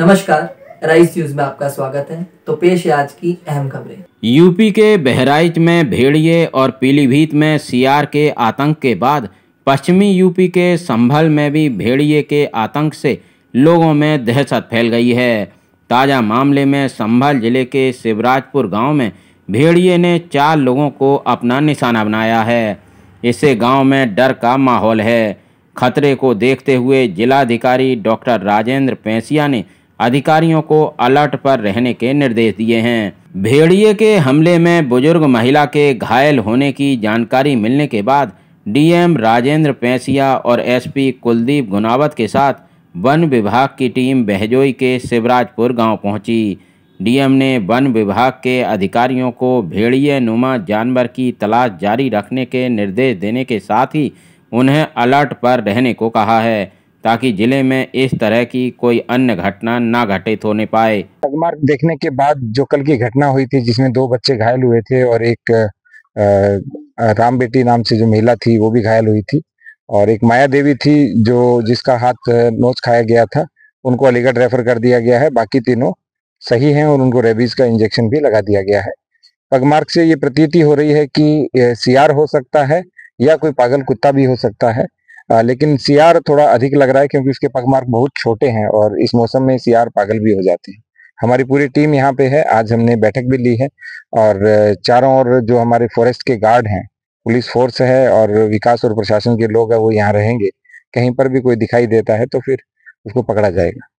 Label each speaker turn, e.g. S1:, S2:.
S1: नमस्कार rice news में आपका स्वागत है तो पेश है आज की अहम खबरें
S2: यूपी के बहराइच में भेड़िए और पीलीभीत में सीआर के आतंक के बाद पश्चिमी यूपी के संभल में भी भेड़िए के आतंक से लोगों में दहशत फैल गई है ताज़ा मामले में संभल जिले के शिवराजपुर गांव में भेड़िए ने चार लोगों को अपना निशाना बनाया है इससे गांव में डर का माहौल है खतरे को देखते हुए जिलाधिकारी डॉक्टर राजेंद्र पैसिया ने अधिकारियों को अलर्ट पर रहने के निर्देश दिए हैं भेड़िए के हमले में बुजुर्ग महिला के घायल होने की जानकारी मिलने के बाद डीएम राजेंद्र पैसिया और एसपी कुलदीप गुनावत के साथ वन विभाग की टीम बहजोई के शिवराजपुर गांव पहुंची डीएम ने वन विभाग के अधिकारियों को भेड़िए नुमा जानवर की तलाश जारी रखने के निर्देश देने के साथ ही उन्हें अलर्ट पर रहने को कहा है ताकि जिले में इस तरह की कोई अन्य घटना ना घटित होने पाए
S1: तगमार्ग देखने के बाद जो कल की घटना हुई थी जिसमें दो बच्चे घायल हुए थे और एक राम बेटी नाम से जो महिला थी वो भी घायल हुई थी और एक माया देवी थी जो जिसका हाथ नोच खाया गया था उनको अलीगढ़ रेफर कर दिया गया है बाकी तीनों सही हैं और उनको रेबीज का इंजेक्शन भी लगा दिया गया है पगमार्क से ये प्रतीति हो रही है कि सियार हो सकता है या कोई पागल कुत्ता भी हो सकता है आ, लेकिन सियार थोड़ा अधिक लग रहा है क्योंकि उसके पग मार्क बहुत छोटे हैं और इस मौसम में सियार पागल भी हो जाते हैं हमारी पूरी टीम यहाँ पे है आज हमने बैठक भी ली है और चारों ओर जो हमारे फॉरेस्ट के गार्ड हैं पुलिस फोर्स है और विकास और प्रशासन के लोग हैं वो यहाँ रहेंगे कहीं पर भी कोई दिखाई देता है तो फिर उसको पकड़ा जाएगा